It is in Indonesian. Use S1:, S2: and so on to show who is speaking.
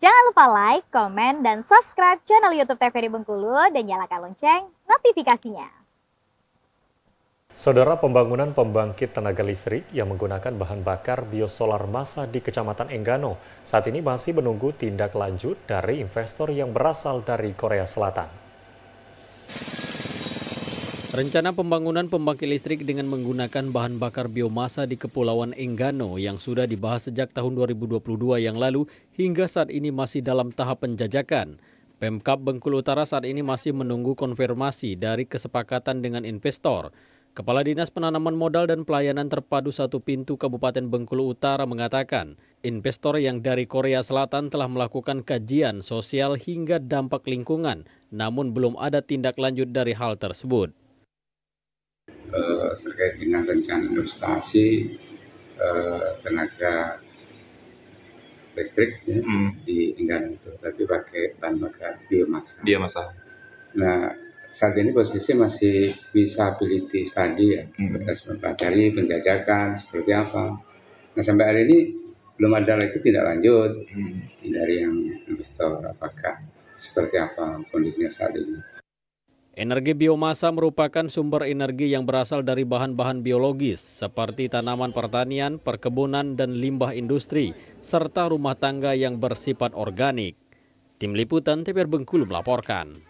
S1: Jangan lupa like, komen, dan subscribe channel YouTube TVRI Bengkulu dan nyalakan lonceng notifikasinya. Saudara pembangunan pembangkit tenaga listrik yang menggunakan bahan bakar biosolar massa di Kecamatan Enggano saat ini masih menunggu tindak lanjut dari investor yang berasal dari Korea Selatan.
S2: Rencana pembangunan pembangkit listrik dengan menggunakan bahan bakar biomasa di Kepulauan Enggano yang sudah dibahas sejak tahun 2022 yang lalu hingga saat ini masih dalam tahap penjajakan. Pemkap Bengkulu Utara saat ini masih menunggu konfirmasi dari kesepakatan dengan investor. Kepala Dinas Penanaman Modal dan Pelayanan Terpadu Satu Pintu Kabupaten Bengkulu Utara mengatakan, investor yang dari Korea Selatan telah melakukan kajian sosial hingga dampak lingkungan, namun belum ada tindak lanjut dari hal tersebut.
S3: Eh, terkait dengan rencana investasi uh, tenaga listrik ya, hmm. di Indonesia, tapi pakai bahan bakar biomasa. Biomasa. Nah saat ini posisi masih visibility study ya, hmm. kita penjajakan seperti apa. Nah sampai hari ini belum ada lagi tidak lanjut hmm. dari yang investor apakah seperti apa kondisinya saat ini.
S2: Energi biomasa merupakan sumber energi yang berasal dari bahan-bahan biologis seperti tanaman pertanian, perkebunan, dan limbah industri, serta rumah tangga yang bersifat organik. Tim Liputan TPR Bengkulu melaporkan.